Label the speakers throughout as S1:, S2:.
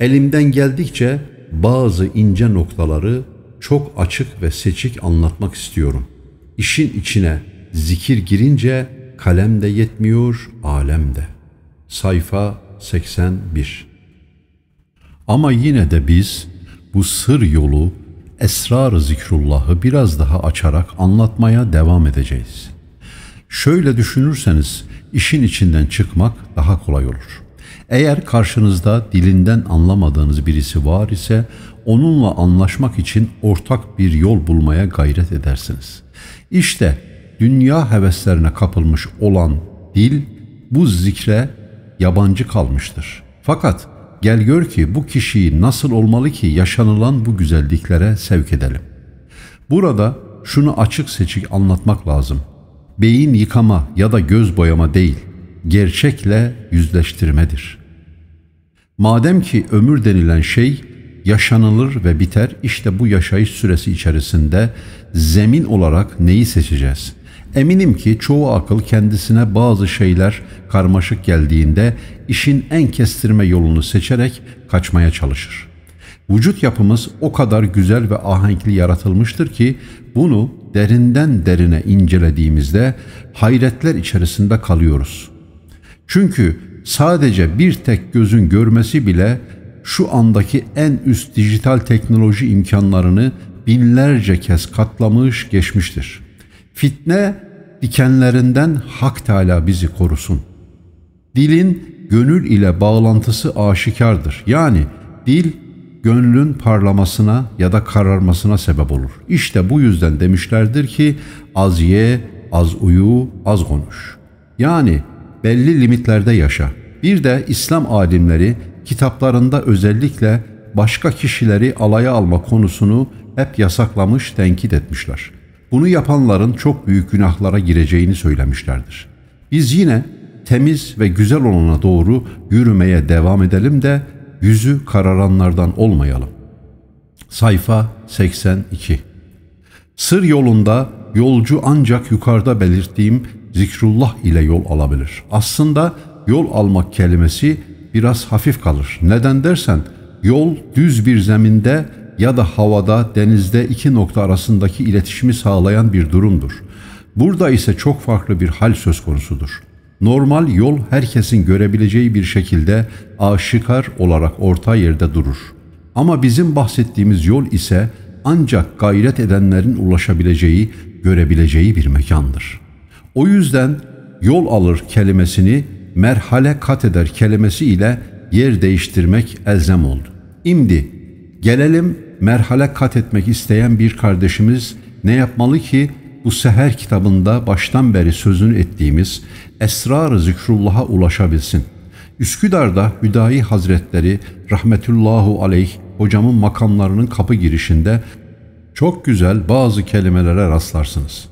S1: Elimden geldikçe bazı ince noktaları çok açık ve seçik anlatmak istiyorum. İşin içine zikir girince kalem de yetmiyor, alem de. Sayfa 81 Ama yine de biz bu sır yolu, esrar zikrullahı biraz daha açarak anlatmaya devam edeceğiz. Şöyle düşünürseniz işin içinden çıkmak daha kolay olur.'' Eğer karşınızda dilinden anlamadığınız birisi var ise onunla anlaşmak için ortak bir yol bulmaya gayret edersiniz. İşte dünya heveslerine kapılmış olan dil bu zikre yabancı kalmıştır. Fakat gel gör ki bu kişiyi nasıl olmalı ki yaşanılan bu güzelliklere sevk edelim. Burada şunu açık seçik anlatmak lazım. Beyin yıkama ya da göz boyama değil gerçekle yüzleştirmedir. Madem ki ömür denilen şey yaşanılır ve biter, işte bu yaşayış süresi içerisinde zemin olarak neyi seçeceğiz? Eminim ki çoğu akıl kendisine bazı şeyler karmaşık geldiğinde işin en kestirme yolunu seçerek kaçmaya çalışır. Vücut yapımız o kadar güzel ve ahenkli yaratılmıştır ki bunu derinden derine incelediğimizde hayretler içerisinde kalıyoruz. Çünkü sadece bir tek gözün görmesi bile şu andaki en üst dijital teknoloji imkanlarını binlerce kez katlamış geçmiştir. Fitne dikenlerinden Hak Teala bizi korusun. Dilin gönül ile bağlantısı aşikardır. Yani dil gönlün parlamasına ya da kararmasına sebep olur. İşte bu yüzden demişlerdir ki az ye, az uyu, az konuş. Yani belli limitlerde yaşa. Bir de İslam alimleri kitaplarında özellikle başka kişileri alaya alma konusunu hep yasaklamış, tenkit etmişler. Bunu yapanların çok büyük günahlara gireceğini söylemişlerdir. Biz yine temiz ve güzel olana doğru yürümeye devam edelim de yüzü kararanlardan olmayalım. Sayfa 82 Sır yolunda yolcu ancak yukarıda belirttiğim zikrullah ile yol alabilir. Aslında yol almak kelimesi biraz hafif kalır. Neden dersen yol düz bir zeminde ya da havada, denizde iki nokta arasındaki iletişimi sağlayan bir durumdur. Burada ise çok farklı bir hal söz konusudur. Normal yol herkesin görebileceği bir şekilde aşikar olarak orta yerde durur. Ama bizim bahsettiğimiz yol ise ancak gayret edenlerin ulaşabileceği, görebileceği bir mekandır.'' O yüzden yol alır kelimesini merhale kat eder kelimesi ile yer değiştirmek elzem oldu. İmdi gelelim merhale kat etmek isteyen bir kardeşimiz ne yapmalı ki bu seher kitabında baştan beri sözünü ettiğimiz esrar-ı zikrullah'a ulaşabilsin. Üsküdar'da Hüdayi Hazretleri rahmetullahu aleyh hocamın makamlarının kapı girişinde çok güzel bazı kelimelere rastlarsınız.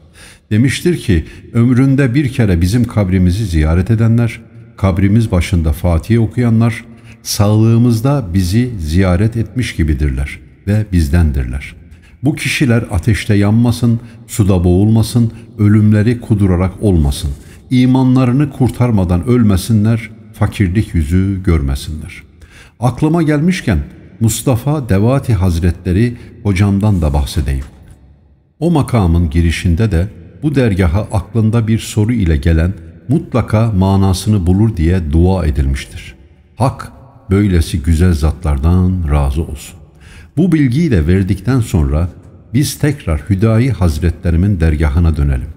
S1: Demiştir ki ömründe bir kere bizim kabrimizi ziyaret edenler, kabrimiz başında Fatih'i okuyanlar, sağlığımızda bizi ziyaret etmiş gibidirler ve bizdendirler. Bu kişiler ateşte yanmasın, suda boğulmasın, ölümleri kudurarak olmasın. İmanlarını kurtarmadan ölmesinler, fakirlik yüzü görmesinler. Aklıma gelmişken Mustafa Devati Hazretleri hocamdan da bahsedeyim. O makamın girişinde de bu dergaha aklında bir soru ile gelen mutlaka manasını bulur diye dua edilmiştir. Hak böylesi güzel zatlardan razı olsun. Bu bilgiyi de verdikten sonra biz tekrar Hüdayi Hazretlerimin dergahına dönelim.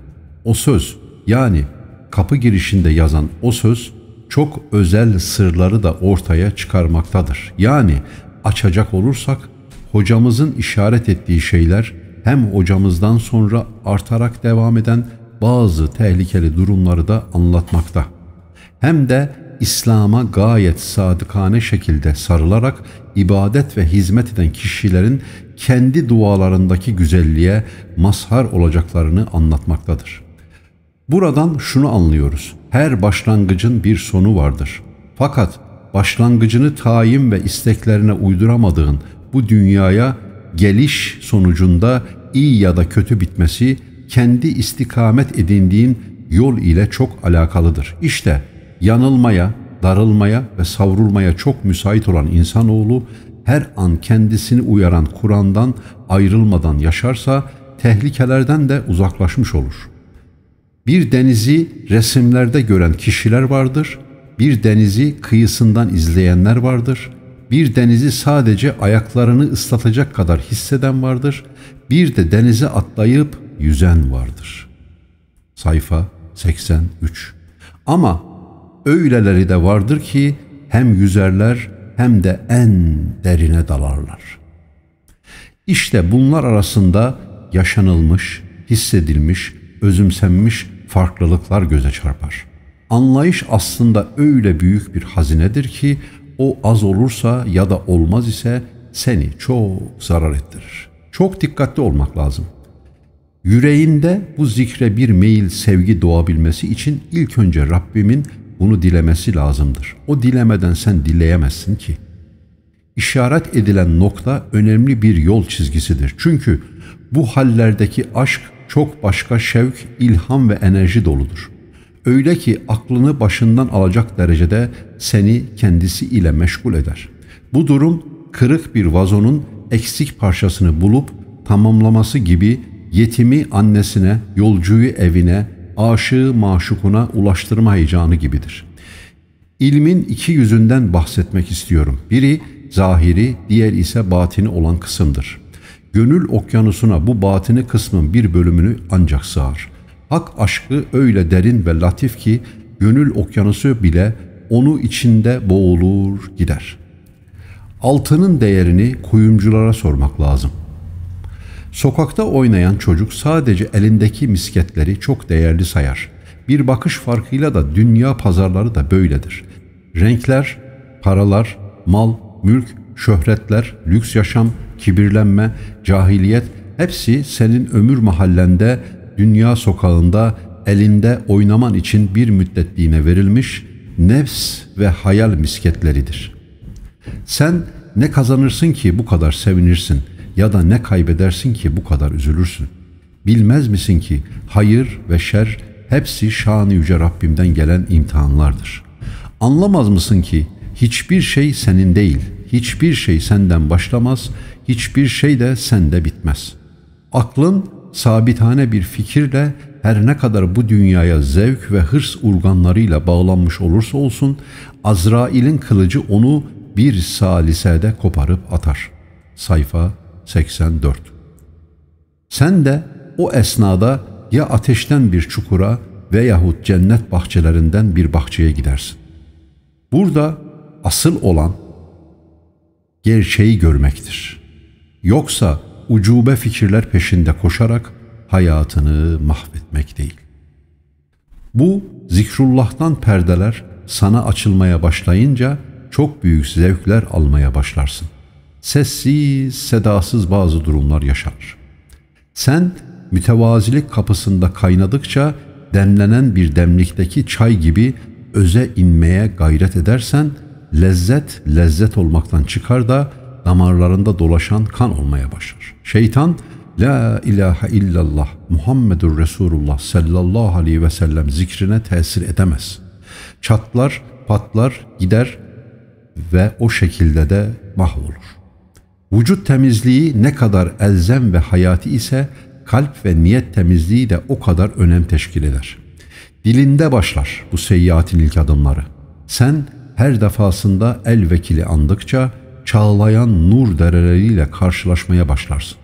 S1: O söz yani kapı girişinde yazan o söz çok özel sırları da ortaya çıkarmaktadır. Yani açacak olursak hocamızın işaret ettiği şeyler hem hocamızdan sonra artarak devam eden bazı tehlikeli durumları da anlatmakta. Hem de İslam'a gayet sadıkane şekilde sarılarak ibadet ve hizmet eden kişilerin kendi dualarındaki güzelliğe mazhar olacaklarını anlatmaktadır. Buradan şunu anlıyoruz. Her başlangıcın bir sonu vardır. Fakat başlangıcını tayin ve isteklerine uyduramadığın bu dünyaya geliş sonucunda iyi ya da kötü bitmesi kendi istikamet edindiğin yol ile çok alakalıdır. İşte yanılmaya, darılmaya ve savrulmaya çok müsait olan insanoğlu her an kendisini uyaran Kur'an'dan ayrılmadan yaşarsa tehlikelerden de uzaklaşmış olur. Bir denizi resimlerde gören kişiler vardır, bir denizi kıyısından izleyenler vardır.'' bir denizi sadece ayaklarını ıslatacak kadar hisseden vardır, bir de denize atlayıp yüzen vardır. Sayfa 83 Ama öyleleri de vardır ki hem yüzerler hem de en derine dalarlar. İşte bunlar arasında yaşanılmış, hissedilmiş, özümsenmiş farklılıklar göze çarpar. Anlayış aslında öyle büyük bir hazinedir ki o az olursa ya da olmaz ise seni çok zarar ettirir. Çok dikkatli olmak lazım. Yüreğinde bu zikre bir meyil sevgi doğabilmesi için ilk önce Rabbimin bunu dilemesi lazımdır. O dilemeden sen dileyemezsin ki. İşaret edilen nokta önemli bir yol çizgisidir. Çünkü bu hallerdeki aşk çok başka şevk, ilham ve enerji doludur. Öyle ki aklını başından alacak derecede seni kendisi ile meşgul eder. Bu durum kırık bir vazonun eksik parçasını bulup tamamlaması gibi yetimi annesine, yolcuyu evine, aşığı maşukuna ulaştırma heyecanı gibidir. İlmin iki yüzünden bahsetmek istiyorum. Biri zahiri, diğer ise batini olan kısımdır. Gönül okyanusuna bu batini kısmın bir bölümünü ancak sığar. Hak aşkı öyle derin ve latif ki gönül okyanusu bile onu içinde boğulur gider. Altının değerini kuyumculara sormak lazım. Sokakta oynayan çocuk sadece elindeki misketleri çok değerli sayar. Bir bakış farkıyla da dünya pazarları da böyledir. Renkler, paralar, mal, mülk, şöhretler, lüks yaşam, kibirlenme, cahiliyet hepsi senin ömür mahallende dünya sokağında elinde oynaman için bir müddetliğine verilmiş nefs ve hayal misketleridir. Sen ne kazanırsın ki bu kadar sevinirsin ya da ne kaybedersin ki bu kadar üzülürsün? Bilmez misin ki hayır ve şer hepsi şanı yüce Rabbimden gelen imtihanlardır. Anlamaz mısın ki hiçbir şey senin değil, hiçbir şey senden başlamaz, hiçbir şey de sende bitmez. Aklın sabitane bir fikirle her ne kadar bu dünyaya zevk ve hırs urganlarıyla bağlanmış olursa olsun Azrail'in kılıcı onu bir salisede koparıp atar. Sayfa 84 Sen de o esnada ya ateşten bir çukura veyahut cennet bahçelerinden bir bahçeye gidersin. Burada asıl olan gerçeği görmektir. Yoksa ucube fikirler peşinde koşarak hayatını mahvetmek değil. Bu zikrullah'tan perdeler sana açılmaya başlayınca çok büyük zevkler almaya başlarsın. Sessiz, sedasız bazı durumlar yaşar. Sen mütevazilik kapısında kaynadıkça demlenen bir demlikteki çay gibi öze inmeye gayret edersen lezzet lezzet olmaktan çıkar da damarlarında dolaşan kan olmaya başlar. Şeytan La ilahe illallah Muhammedur Resulullah sallallahu aleyhi ve sellem zikrine tesir edemez. Çatlar, patlar, gider ve o şekilde de mahvolur. Vücut temizliği ne kadar elzem ve hayati ise kalp ve niyet temizliği de o kadar önem teşkil eder. Dilinde başlar bu seyyiatin ilk adımları. Sen her defasında el vekili andıkça çağlayan nur dereleriyle karşılaşmaya başlarsın.